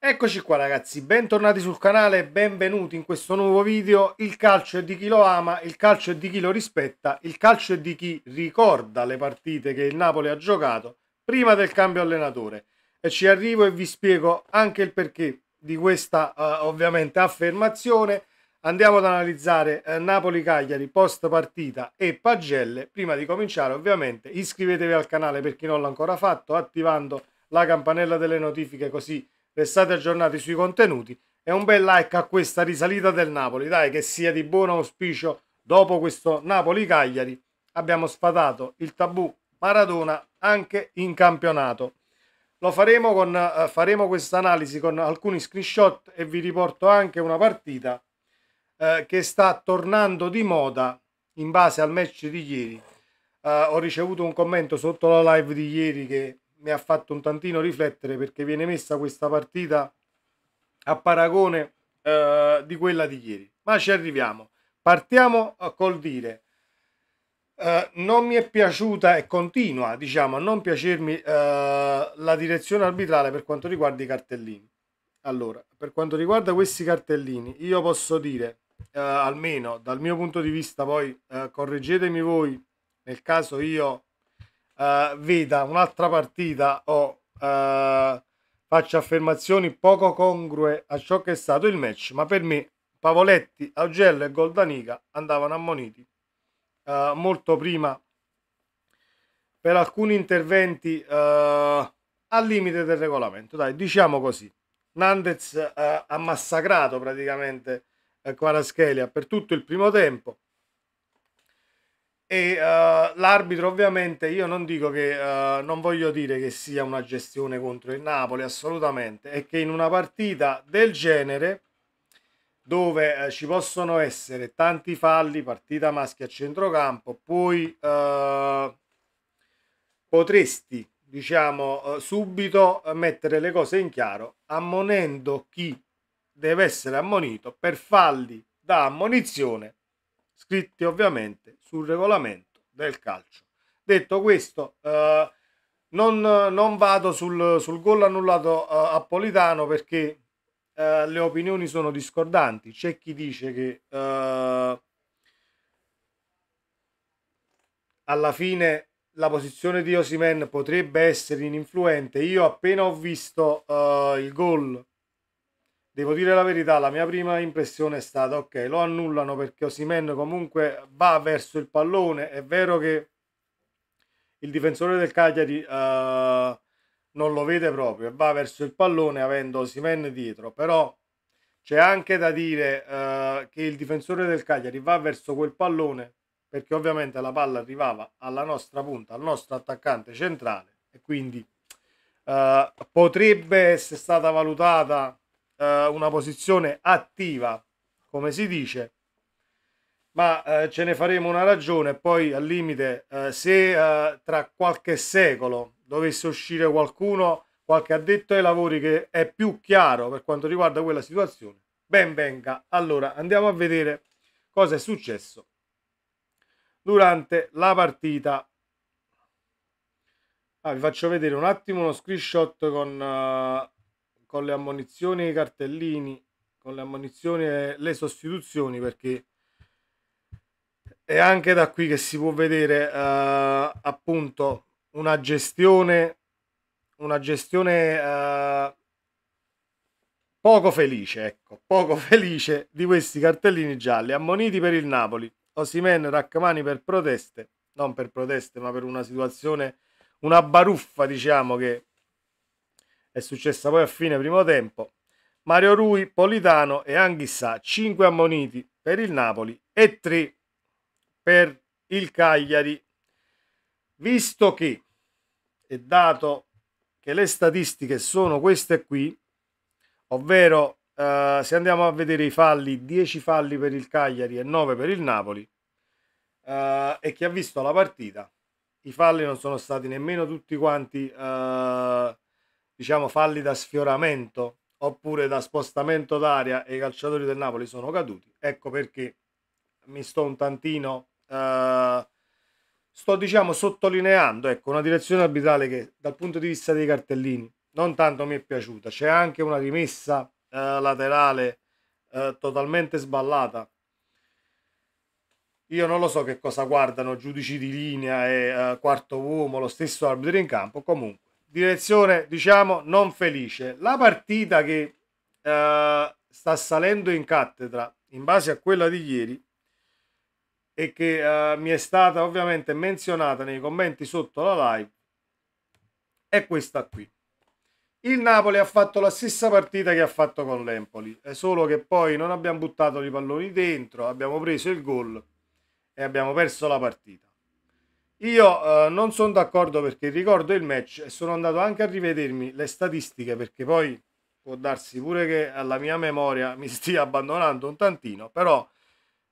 Eccoci qua ragazzi, bentornati sul canale, benvenuti in questo nuovo video. Il calcio è di chi lo ama, il calcio è di chi lo rispetta, il calcio è di chi ricorda le partite che il Napoli ha giocato prima del cambio allenatore. E ci arrivo e vi spiego anche il perché di questa uh, ovviamente affermazione. Andiamo ad analizzare uh, Napoli-Cagliari post partita e pagelle. Prima di cominciare ovviamente iscrivetevi al canale per chi non l'ha ancora fatto attivando la campanella delle notifiche così restate aggiornati sui contenuti e un bel like a questa risalita del Napoli. Dai, che sia di buon auspicio dopo questo Napoli-Cagliari. Abbiamo sfatato il tabù Maradona anche in campionato. Lo faremo con eh, faremo questa analisi con alcuni screenshot e vi riporto anche una partita eh, che sta tornando di moda in base al match di ieri. Eh, ho ricevuto un commento sotto la live di ieri che mi ha fatto un tantino riflettere perché viene messa questa partita a paragone eh, di quella di ieri. Ma ci arriviamo. Partiamo col dire. Eh, non mi è piaciuta e continua diciamo a non piacermi eh, la direzione arbitrale per quanto riguarda i cartellini. Allora, per quanto riguarda questi cartellini, io posso dire, eh, almeno dal mio punto di vista, poi eh, correggetemi voi nel caso io uh, eh, veda un'altra partita o oh, uh, eh, faccia affermazioni poco congrue a ciò che è stato il match, ma per me Pavoletti, Augello e Goldanica andavano ammoniti uh, molto prima per alcuni interventi al limite del regolamento, dai, diciamo così. Nandez ha massacrato praticamente Quaraschelia per tutto il primo tempo e uh, l'arbitro, ovviamente, io non dico che uh, non voglio dire che sia una gestione contro il Napoli, assolutamente. È che in una partita del genere, dove uh, ci possono essere tanti falli, partita maschia a centrocampo, poi potresti, diciamo, subito mettere le cose in chiaro, ammonendo chi deve essere ammonito per falli da ammonizione scritti ovviamente sul regolamento del calcio. Detto questo, eh, non, non, vado sul, sul gol annullato eh, a Politano perché eh, le opinioni sono discordanti. C'è chi dice che eh, alla fine la posizione di Osimen potrebbe essere ininfluente. Io appena ho visto eh, il gol Devo dire la verità, la mia prima impressione è stata ok, lo annullano perché Osimen comunque va verso il pallone. È vero che il difensore del Cagliari uh, non lo vede proprio, va verso il pallone avendo Osimen dietro, però c'è anche da dire uh, che il difensore del Cagliari va verso quel pallone perché ovviamente la palla arrivava alla nostra punta, al nostro attaccante centrale e quindi uh, potrebbe essere stata valutata eh, una posizione attiva, come si dice, ma eh, ce ne faremo una ragione. Poi, al limite, eh, se eh, tra qualche secolo dovesse uscire qualcuno, qualche addetto ai lavori che è più chiaro per quanto riguarda quella situazione, ben venga. Allora, andiamo a vedere cosa è successo durante la partita. Ah, vi faccio vedere un attimo uno screenshot con uh, con le ammonizioni e i cartellini, con le ammonizioni e le sostituzioni, perché è anche da qui che si può vedere eh, appunto una gestione, una gestione eh, poco felice, ecco, poco felice di questi cartellini gialli, ammoniti per il Napoli, Osimen, Raccamani per proteste, non per proteste ma per una situazione, una baruffa diciamo che è successa poi a fine primo tempo. Mario Rui, Politano e Anghissà, 5 ammoniti per il Napoli e 3 per il Cagliari. Visto che, e dato che le statistiche sono queste qui, ovvero eh, se andiamo a vedere i falli, 10 falli per il Cagliari e 9 per il Napoli, eh, e chi ha visto la partita, i falli non sono stati nemmeno tutti quanti eh, diciamo, falli da sfioramento oppure da spostamento d'aria e i calciatori del Napoli sono caduti. Ecco perché mi sto un tantino... Eh, sto diciamo sottolineando ecco, una direzione arbitrale che dal punto di vista dei cartellini non tanto mi è piaciuta. C'è anche una rimessa eh, laterale eh, totalmente sballata. Io non lo so che cosa guardano giudici di linea e eh, quarto uomo, lo stesso arbitro in campo. Comunque, direzione diciamo non felice. La partita che eh, sta salendo in cattedra in base a quella di ieri e che eh, mi è stata ovviamente menzionata nei commenti sotto la live è questa qui. Il Napoli ha fatto la stessa partita che ha fatto con l'Empoli, è eh, solo che poi non abbiamo buttato i palloni dentro, abbiamo preso il gol e abbiamo perso la partita. Io eh, non sono d'accordo perché ricordo il match e sono andato anche a rivedermi le statistiche perché poi può darsi pure che alla mia memoria mi stia abbandonando un tantino, però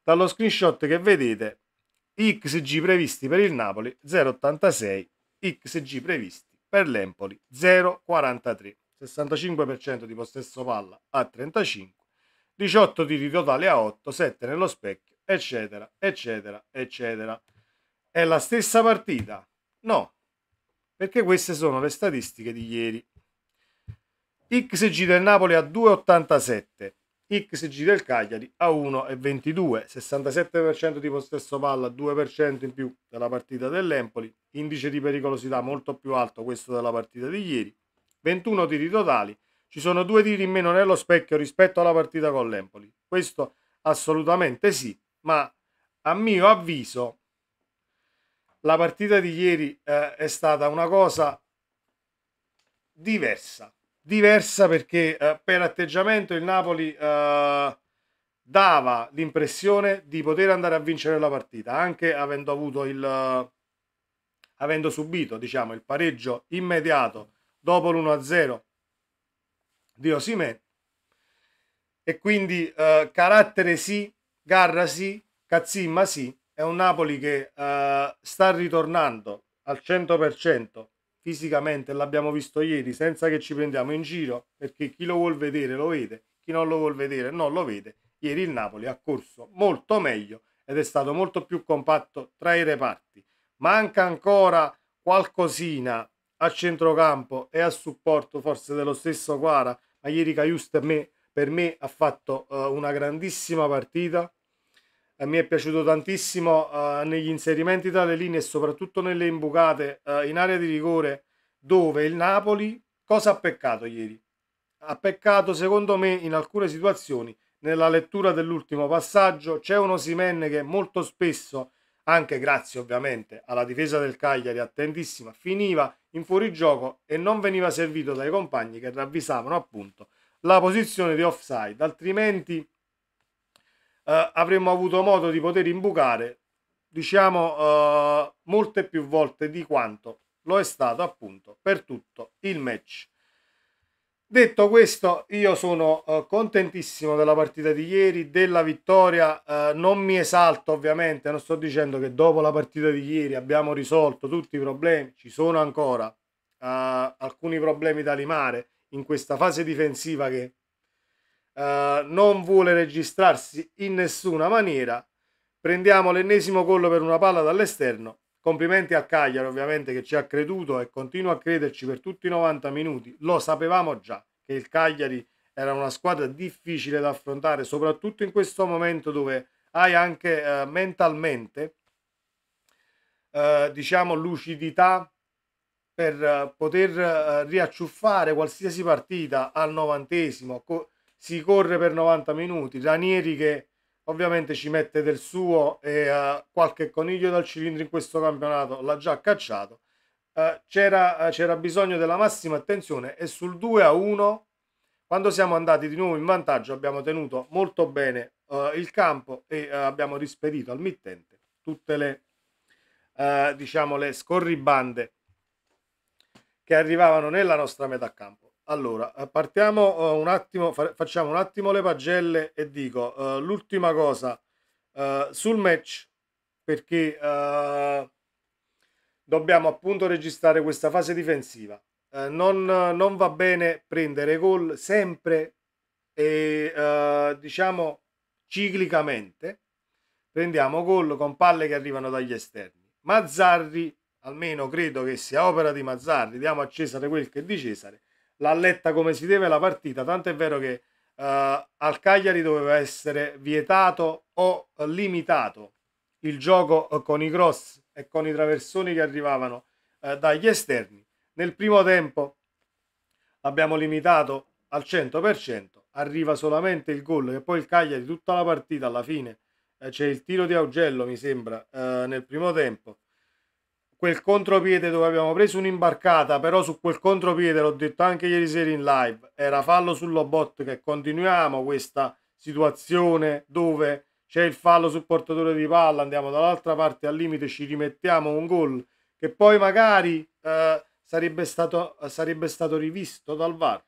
dallo screenshot che vedete XG previsti per il Napoli 0,86, XG previsti per l'Empoli 0,43, 65% di possesso palla a 35, 18 tiri totali a 8, 7 nello specchio, eccetera, eccetera, eccetera è la stessa partita? No, perché queste sono le statistiche di ieri. XG del Napoli a 2,87, XG del Cagliari a 1,22, 67% di possesso palla, 2% in più della partita dell'Empoli, indice di pericolosità molto più alto questo della partita di ieri, 21 tiri totali, ci sono due tiri in meno nello specchio rispetto alla partita con l'Empoli. Questo assolutamente sì, ma a mio avviso la partita di ieri eh, è stata una cosa diversa. Diversa perché eh, per atteggiamento il Napoli eh, dava l'impressione di poter andare a vincere la partita, anche avendo avuto il eh, avendo subito, diciamo, il pareggio immediato dopo l'1-0 di Osimè. E quindi eh, carattere sì, garra sì, cazzimma sì, è un Napoli che eh, sta ritornando al 100% fisicamente, l'abbiamo visto ieri, senza che ci prendiamo in giro, perché chi lo vuol vedere lo vede, chi non lo vuol vedere non lo vede. Ieri il Napoli ha corso molto meglio ed è stato molto più compatto tra i reparti. Manca ancora qualcosina a centrocampo e a supporto forse dello stesso Quara, ma ieri Caius per me, ha fatto eh, una grandissima partita eh, mi è piaciuto tantissimo eh, negli inserimenti tra le linee e soprattutto nelle imbucate eh, in area di rigore dove il Napoli cosa ha peccato ieri? Ha peccato secondo me in alcune situazioni nella lettura dell'ultimo passaggio c'è uno Simenne che molto spesso anche grazie ovviamente alla difesa del Cagliari attentissima finiva in fuorigioco e non veniva servito dai compagni che ravvisavano appunto la posizione di offside altrimenti eh, avremmo avuto modo di poter imbucare, diciamo, eh, molte più volte di quanto lo è stato appunto per tutto il match. Detto questo, io sono eh, contentissimo della partita di ieri, della vittoria, eh, non mi esalto ovviamente, non sto dicendo che dopo la partita di ieri abbiamo risolto tutti i problemi, ci sono ancora eh, alcuni problemi da limare in questa fase difensiva che eh, non vuole registrarsi in nessuna maniera. Prendiamo l'ennesimo collo per una palla dall'esterno. Complimenti al Cagliari ovviamente che ci ha creduto e continua a crederci per tutti i 90 minuti. Lo sapevamo già che il Cagliari era una squadra difficile da affrontare, soprattutto in questo momento dove hai anche eh, mentalmente eh, diciamo lucidità per eh, poter eh, riacciuffare qualsiasi partita al novantesimo co- si corre per 90 minuti. Ranieri che ovviamente ci mette del suo e uh, qualche coniglio dal cilindro in questo campionato l'ha già cacciato. Uh, c'era, uh, c'era bisogno della massima attenzione e sul 2 a 1, quando siamo andati di nuovo in vantaggio, abbiamo tenuto molto bene il campo e abbiamo rispedito al mittente tutte le, diciamo, le scorribande che arrivavano nella nostra metà campo. Allora, eh, partiamo eh, un attimo, facciamo un attimo le pagelle e dico uh, l'ultima cosa uh, sul match perché uh, dobbiamo appunto registrare questa fase difensiva. Non, non, va bene prendere gol sempre e diciamo ciclicamente prendiamo gol con palle che arrivano dagli esterni. Mazzarri, almeno credo che sia opera di Mazzarri, diamo a Cesare quel che è di Cesare l'ha letta come si deve la partita, tanto è vero che uh, al Cagliari doveva essere vietato o limitato il gioco eh, con i cross e con i traversoni che arrivavano uh, dagli esterni. Nel primo tempo abbiamo limitato al 100%, arriva solamente il gol che poi il Cagliari tutta la partita alla fine c'è il tiro di Augello mi sembra eh, nel primo tempo quel contropiede dove abbiamo preso un'imbarcata, però su quel contropiede, l'ho detto anche ieri sera in live, era fallo sull'obot che continuiamo questa situazione dove c'è il fallo sul portatore di palla, andiamo dall'altra parte al limite, ci rimettiamo un gol che poi magari eh, sarebbe, stato, sarebbe stato rivisto dal VAR.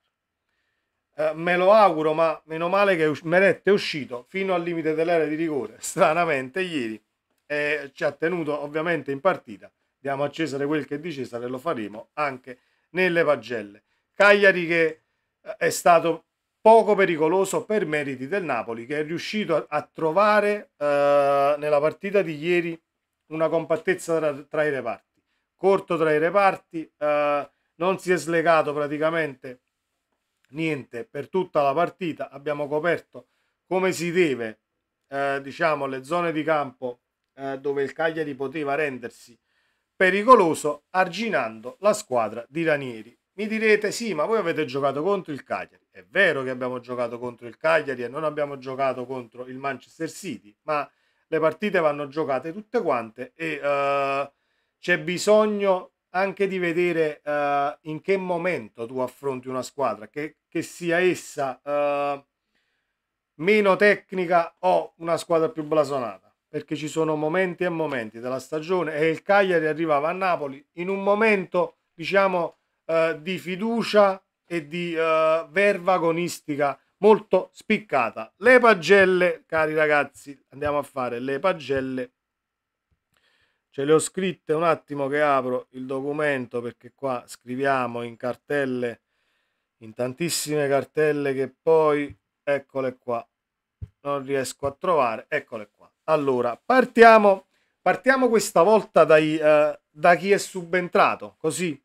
Eh, me lo auguro, ma meno male che Meretta è uscito fino al limite dell'area di rigore, stranamente ieri, eh, ci ha tenuto ovviamente in partita diamo a Cesare quel che è di Cesare, lo faremo anche nelle pagelle. Cagliari che eh, è stato poco pericoloso per meriti del Napoli, che è riuscito a, a trovare eh, nella partita di ieri una compattezza tra, tra i reparti, corto tra i reparti, eh, non si è slegato praticamente niente per tutta la partita, abbiamo coperto come si deve eh, diciamo, le zone di campo eh, dove il Cagliari poteva rendersi pericoloso arginando la squadra di Ranieri. Mi direte sì, ma voi avete giocato contro il Cagliari. È vero che abbiamo giocato contro il Cagliari e non abbiamo giocato contro il Manchester City, ma le partite vanno giocate tutte quante e uh, c'è bisogno anche di vedere uh, in che momento tu affronti una squadra, che, che sia essa uh, meno tecnica o una squadra più blasonata perché ci sono momenti e momenti della stagione e il Cagliari arrivava a Napoli in un momento, diciamo, eh, di fiducia e di eh, verva agonistica molto spiccata. Le pagelle, cari ragazzi, andiamo a fare le pagelle. Ce le ho scritte un attimo che apro il documento perché qua scriviamo in cartelle, in tantissime cartelle che poi, eccole qua, non riesco a trovare. Eccole qua. Allora, partiamo, partiamo questa volta dai, eh, da chi è subentrato, così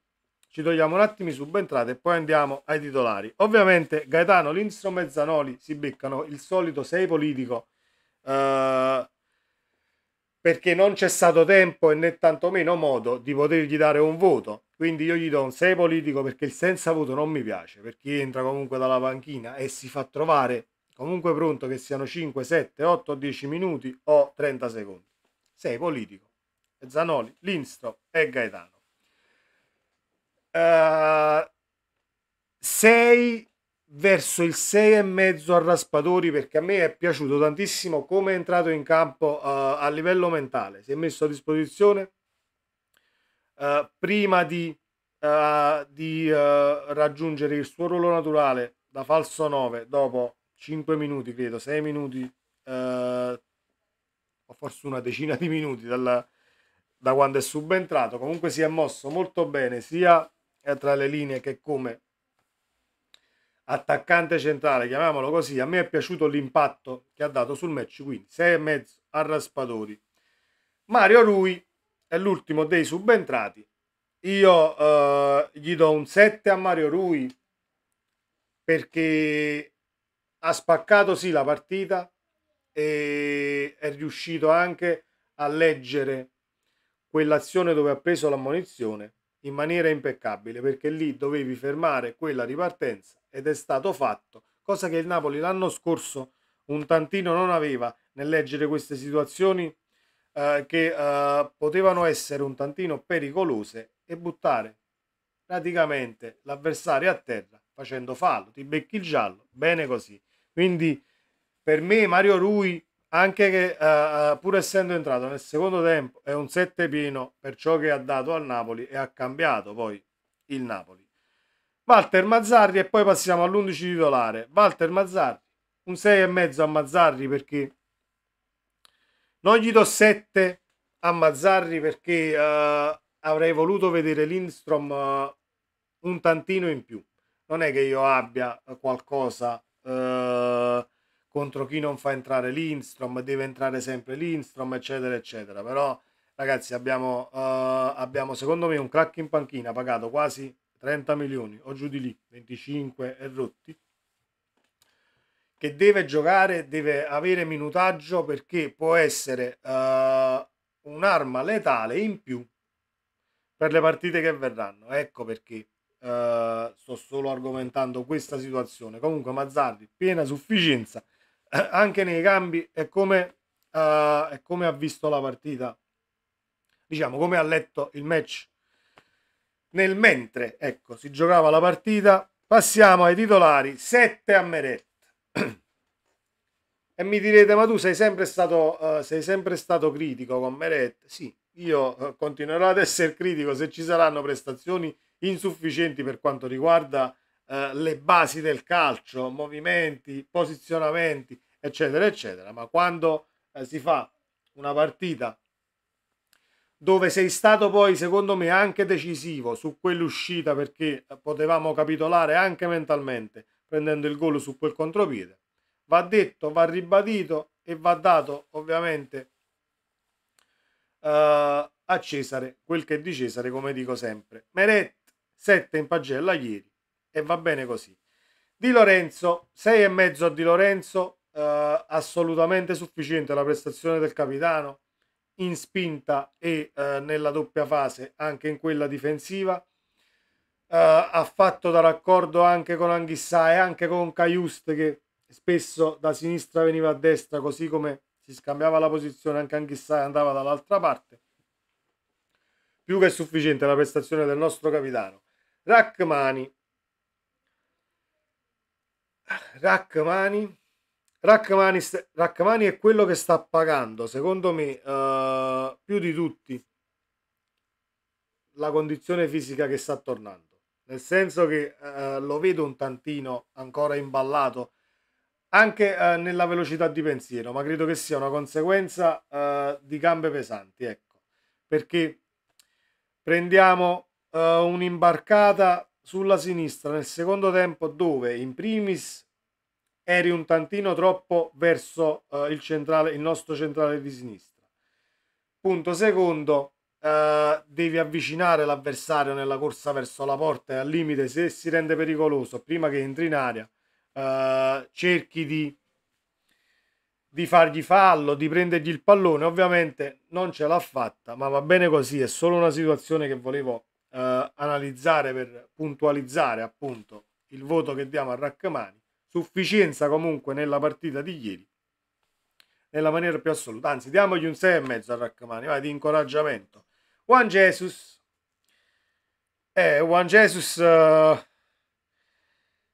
ci togliamo un attimo i subentrati e poi andiamo ai titolari. Ovviamente Gaetano, Lindstrom e Zanoli si beccano il solito 6 politico eh, perché non c'è stato tempo e né tantomeno modo di potergli dare un voto. Quindi io gli do un 6 politico perché il senza voto non mi piace, perché entra comunque dalla panchina e si fa trovare Comunque pronto che siano 5, 7, 8 10 minuti o 30 secondi. Sei politico. Zanoli, Lindstrom e Gaetano. Uh, eh, 6 verso il 6 e mezzo a Raspadori perché a me è piaciuto tantissimo come è entrato in campo uh, a livello mentale. Si è messo a disposizione uh, prima di, uh, di raggiungere il suo ruolo naturale da falso 9 dopo 5 minuti, credo, 6 minuti, eh, o forse una decina di minuti dalla, da quando è subentrato. Comunque si è mosso molto bene sia eh, tra le linee che come attaccante centrale, chiamiamolo così. A me è piaciuto l'impatto che ha dato sul match, quindi e mezzo a Raspadori. Mario Rui è l'ultimo dei subentrati. Io eh, gli do un 7 a Mario Rui perché ha spaccato sì la partita e è riuscito anche a leggere quell'azione dove ha preso l'ammonizione in maniera impeccabile perché lì dovevi fermare quella ripartenza ed è stato fatto, cosa che il Napoli l'anno scorso un tantino non aveva nel leggere queste situazioni eh, che eh, potevano essere un tantino pericolose e buttare praticamente l'avversario a terra facendo fallo, ti becchi il giallo, bene così. Quindi per me Mario Rui, anche che uh, pur essendo entrato nel secondo tempo, è un 7 pieno per ciò che ha dato al Napoli e ha cambiato poi il Napoli. Walter Mazzarri e poi passiamo all'11 titolare. Walter Mazzarri, un 6,5 a Mazzarri perché non gli do 7 a Mazzarri perché uh, avrei voluto vedere Lindstrom uh, un tantino in più. Non è che io abbia qualcosa eh, contro chi non fa entrare l'Instrom, deve entrare sempre l'Instrom, eccetera, eccetera. Però, ragazzi, abbiamo, eh, abbiamo secondo me un crack in panchina pagato quasi 30 milioni o giù di lì, 25 e rotti, che deve giocare, deve avere minutaggio perché può essere eh, un'arma letale in più per le partite che verranno. Ecco perché eh, sto solo argomentando questa situazione. Comunque Mazzardi, piena sufficienza eh, anche nei cambi e come, eh, come ha visto la partita, diciamo come ha letto il match. Nel mentre, ecco, si giocava la partita, passiamo ai titolari, 7 a Meret. E mi direte, ma tu sei sempre stato, uh, sei sempre stato critico con Meret? Sì, io eh, continuerò ad essere critico se ci saranno prestazioni insufficienti per quanto riguarda eh, le basi del calcio, movimenti, posizionamenti, eccetera, eccetera. Ma quando eh, si fa una partita dove sei stato poi, secondo me, anche decisivo su quell'uscita perché eh, potevamo capitolare anche mentalmente prendendo il gol su quel contropiede. Va detto, va ribadito e va dato ovviamente eh, a Cesare quel che è di Cesare, come dico sempre. Meretti. 7 in pagella ieri e va bene così. Di Lorenzo, e mezzo a Di Lorenzo, eh, assolutamente sufficiente la prestazione del capitano in spinta e eh, nella doppia fase, anche in quella difensiva. Eh, ha fatto da raccordo anche con Anghissà e anche con Caiust che spesso da sinistra veniva a destra, così come si scambiava la posizione anche Anghissà andava dall'altra parte. Più che sufficiente la prestazione del nostro capitano. Rachmani. Rachmani. Rachmani, Rachmani è quello che sta pagando, secondo me, uh, più di tutti la condizione fisica che sta tornando. Nel senso che uh, lo vedo un tantino ancora imballato anche uh, nella velocità di pensiero, ma credo che sia una conseguenza di gambe pesanti, ecco. Perché prendiamo uh, un'imbarcata sulla sinistra nel secondo tempo dove in primis eri un tantino troppo verso uh, il, centrale, il nostro centrale di sinistra. Punto secondo, Uh, devi avvicinare l'avversario nella corsa verso la porta e al limite se si rende pericoloso prima che entri in aria uh, cerchi di, di fargli fallo di prendergli il pallone ovviamente non ce l'ha fatta ma va bene così è solo una situazione che volevo eh, analizzare per puntualizzare appunto il voto che diamo a Raccamani. Sufficienza comunque nella partita di ieri, nella maniera più assoluta. Anzi, diamogli un 6,5 a Raccamani, vai di incoraggiamento. Juan Jesus. Eh, Juan Jesus... Uh,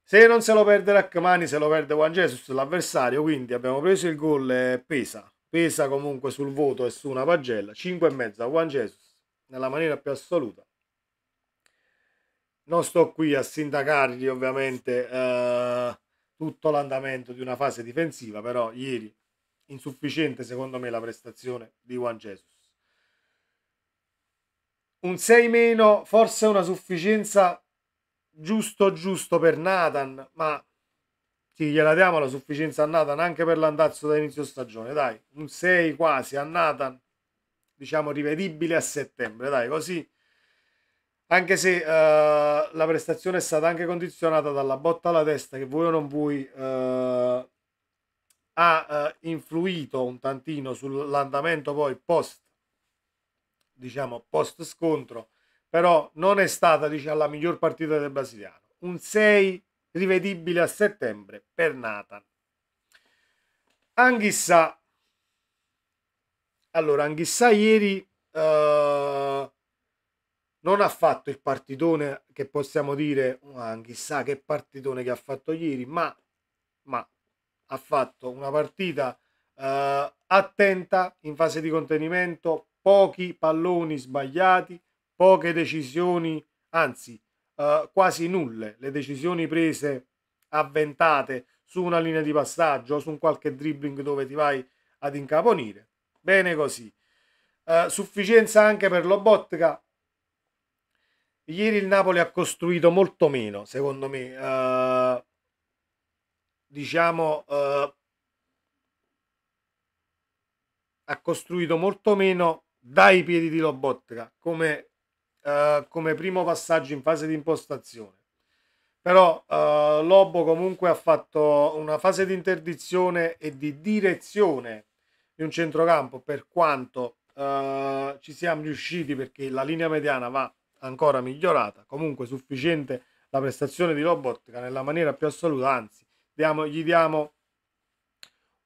se non se lo perde Raccamani, se lo perde Juan Jesus l'avversario, quindi abbiamo preso il gol e pesa. Pesa comunque sul voto e su una pagella. 5,5 a Juan Jesus, nella maniera più assoluta non sto qui a sindacargli ovviamente eh, tutto l'andamento di una fase difensiva, però ieri insufficiente secondo me la prestazione di Juan Jesus. Un 6 meno, forse una sufficienza giusto giusto per Nathan, ma sì, gliela diamo la sufficienza a Nathan anche per l'andazzo da inizio stagione, dai, un 6 quasi a Nathan, diciamo rivedibile a settembre, dai, così anche se uh, la prestazione è stata anche condizionata dalla botta alla testa che vuoi o non vuoi uh, eh, ha uh, influito un tantino sull'andamento poi post diciamo post scontro, però non è stata diciamo, la miglior partita del brasiliano. Un 6 rivedibile a settembre per Nathan. Anghissà. Allora, Anghissà ieri eh, non ha fatto il partitone che possiamo dire ah, chissà che partitone che ha fatto ieri ma, ma ha fatto una partita eh, attenta in fase di contenimento pochi palloni sbagliati poche decisioni anzi eh, quasi nulle le decisioni prese avventate su una linea di passaggio o su un qualche dribbling dove ti vai ad incaponire bene così eh, sufficienza anche per Lobotka Ieri il Napoli ha costruito molto meno, secondo me. Uh, diciamo, uh, ha costruito molto meno dai piedi di Lobotka come, uh, come primo passaggio in fase di impostazione. Però Lobo comunque ha fatto una fase di interdizione e di direzione di un centrocampo, per quanto ci siamo riusciti perché la linea mediana va ancora migliorata, comunque sufficiente la prestazione di Lobotka nella maniera più assoluta, anzi diamo, gli diamo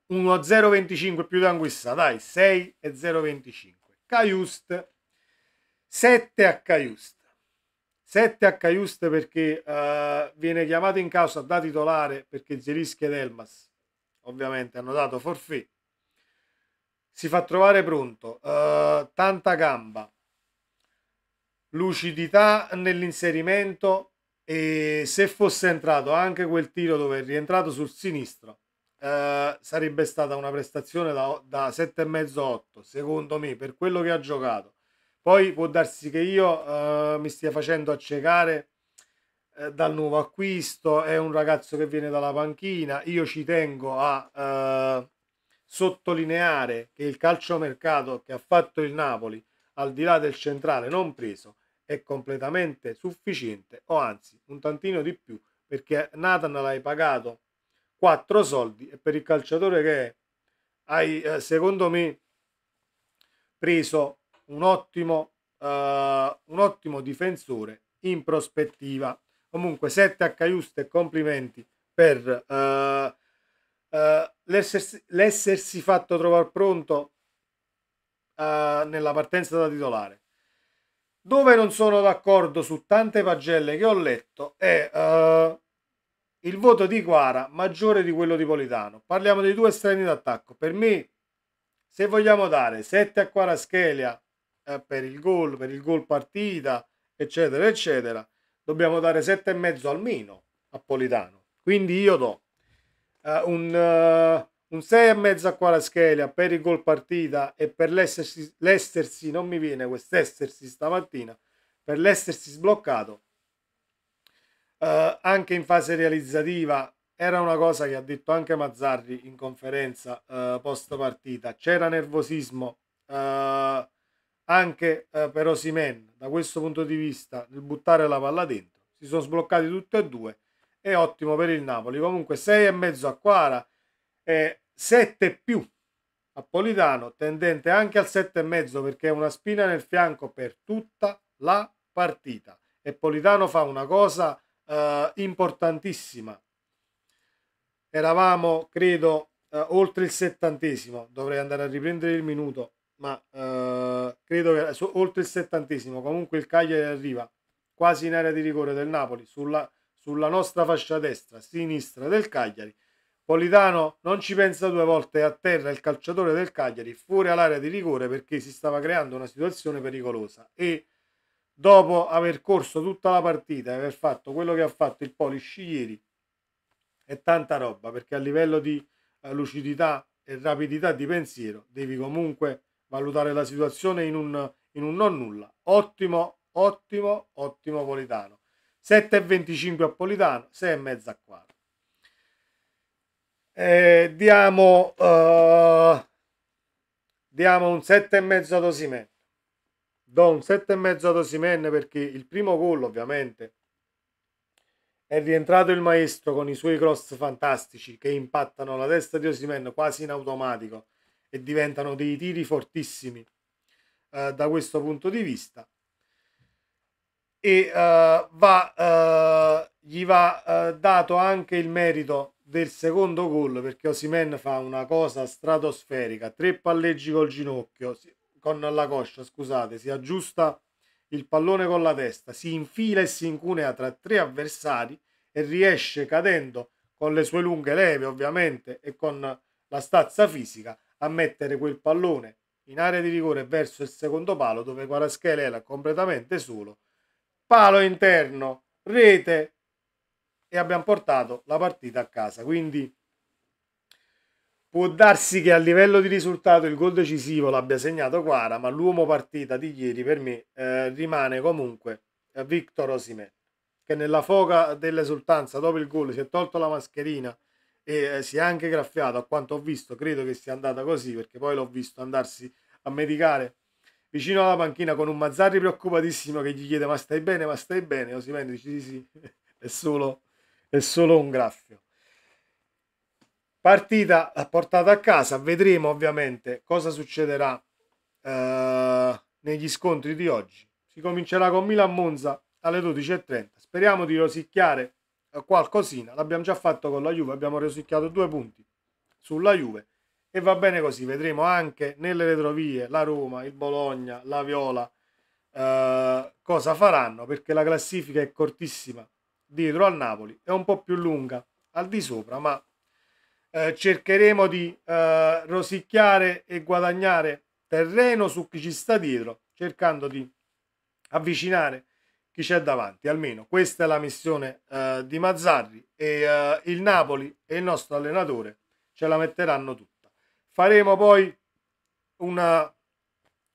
1,025 più di Anguissa, dai 6 6,025. Caiust 7 a Caiust. 7 a Caiust perché uh, viene chiamato in causa da titolare perché Zelischi ed Elmas ovviamente hanno dato forfè. Si fa trovare pronto, uh, tanta gamba, lucidità nell'inserimento e se fosse entrato anche quel tiro dove è rientrato sul sinistro eh, sarebbe stata una prestazione da, da 7,5-8 secondo me per quello che ha giocato poi può darsi che io eh, mi stia facendo accecare eh, dal nuovo acquisto è un ragazzo che viene dalla panchina io ci tengo a eh, sottolineare che il calciomercato che ha fatto il Napoli al di là del centrale non preso è completamente sufficiente o anzi un tantino di più perché Nathan l'hai pagato 4 soldi e per il calciatore che è, hai eh, secondo me preso un ottimo, uh, un ottimo difensore in prospettiva. Comunque 7 a Caiuste e complimenti per uh, uh, l'essersi, l'essersi, fatto trovare pronto nella partenza da titolare. Dove non sono d'accordo su tante pagelle che ho letto è uh, il voto di Quara maggiore di quello di Politano. Parliamo dei due estremi d'attacco. Per me, se vogliamo dare 7 a Quaraschelia eh, per il gol, per il gol partita, eccetera, eccetera, dobbiamo dare 7,5 almeno a Politano. Quindi io do uh, un eh, un 6,5 a Quaraschelia per il gol partita e per l'essersi, l'essersi non mi viene quest'essersi stamattina, per l'essersi sbloccato eh, anche in fase realizzativa era una cosa che ha detto anche Mazzarri in conferenza eh, post partita, c'era nervosismo eh, anche eh, per Osimen, da questo punto di vista nel buttare la palla dentro, si sono sbloccati tutti e due, e ottimo per il Napoli, comunque 6,5 a Quara e eh, 7 più. Napolitano tendente anche al e mezzo perché è una spina nel fianco per tutta la partita. E Politano fa una cosa eh, importantissima. Eravamo, credo, eh, oltre il settantesimo, dovrei andare a riprendere il minuto, ma eh, credo che su, oltre il settantesimo comunque il Cagliari arriva quasi in area di rigore del Napoli, sulla, sulla nostra fascia destra, sinistra del Cagliari Politano non ci pensa due volte a terra il calciatore del Cagliari, fuori all'area di rigore perché si stava creando una situazione pericolosa e dopo aver corso tutta la partita e aver fatto quello che ha fatto il Polisci ieri è tanta roba perché a livello di eh, lucidità e rapidità di pensiero devi comunque valutare la situazione in un, in un non nulla. Ottimo, ottimo, ottimo Politano. 7,25 a Politano, 6,5 a Quadro eh, diamo, uh, diamo un mezzo ad Osimen. Do un e mezzo ad Osimen perché il primo gol ovviamente è rientrato il maestro con i suoi cross fantastici che impattano la testa di Osimen quasi in automatico e diventano dei tiri fortissimi eh, da questo punto di vista e uh, va, uh, gli va uh, dato anche il merito del secondo gol perché Osimen fa una cosa stratosferica, tre palleggi col ginocchio, con la coscia, scusate, si aggiusta il pallone con la testa, si infila e si incunea tra tre avversari e riesce cadendo con le sue lunghe leve ovviamente e con la stazza fisica a mettere quel pallone in area di rigore verso il secondo palo dove Quaraschele era completamente solo. Palo interno, rete e abbiamo portato la partita a casa. Quindi può darsi che a livello di risultato il gol decisivo l'abbia segnato Quara, ma l'uomo partita di ieri per me eh, rimane comunque eh, Victor Osimè, che nella foga dell'esultanza dopo il gol si è tolto la mascherina e eh, si è anche graffiato, a quanto ho visto, credo che sia andata così, perché poi l'ho visto andarsi a medicare vicino alla panchina con un Mazzarri preoccupatissimo che gli chiede ma stai bene, ma stai bene, Osimè dice sì sì, è solo è solo un graffio. Partita portata a casa, vedremo ovviamente cosa succederà eh, negli scontri di oggi. Si comincerà con Milan Monza alle 12.30. Speriamo di rosicchiare eh, qualcosina. L'abbiamo già fatto con la Juve, abbiamo rosicchiato due punti sulla Juve e va bene così. Vedremo anche nelle retrovie la Roma, il Bologna, la Viola eh, cosa faranno perché la classifica è cortissima dietro al Napoli è un po' più lunga al di sopra, ma eh, cercheremo di eh, rosicchiare e guadagnare terreno su chi ci sta dietro, cercando di avvicinare chi c'è davanti. Almeno questa è la missione eh, di Mazzarri e eh, il Napoli e il nostro allenatore ce la metteranno tutta. Faremo poi una,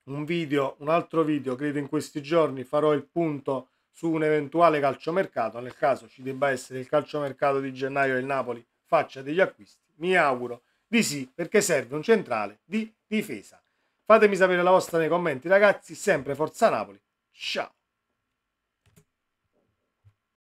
un video, un altro video, credo in questi giorni farò il punto su un eventuale calciomercato, nel caso ci debba essere il calciomercato di gennaio e il Napoli faccia degli acquisti, mi auguro di sì, perché serve un centrale di difesa. Fatemi sapere la vostra nei commenti, ragazzi, sempre Forza Napoli. Ciao!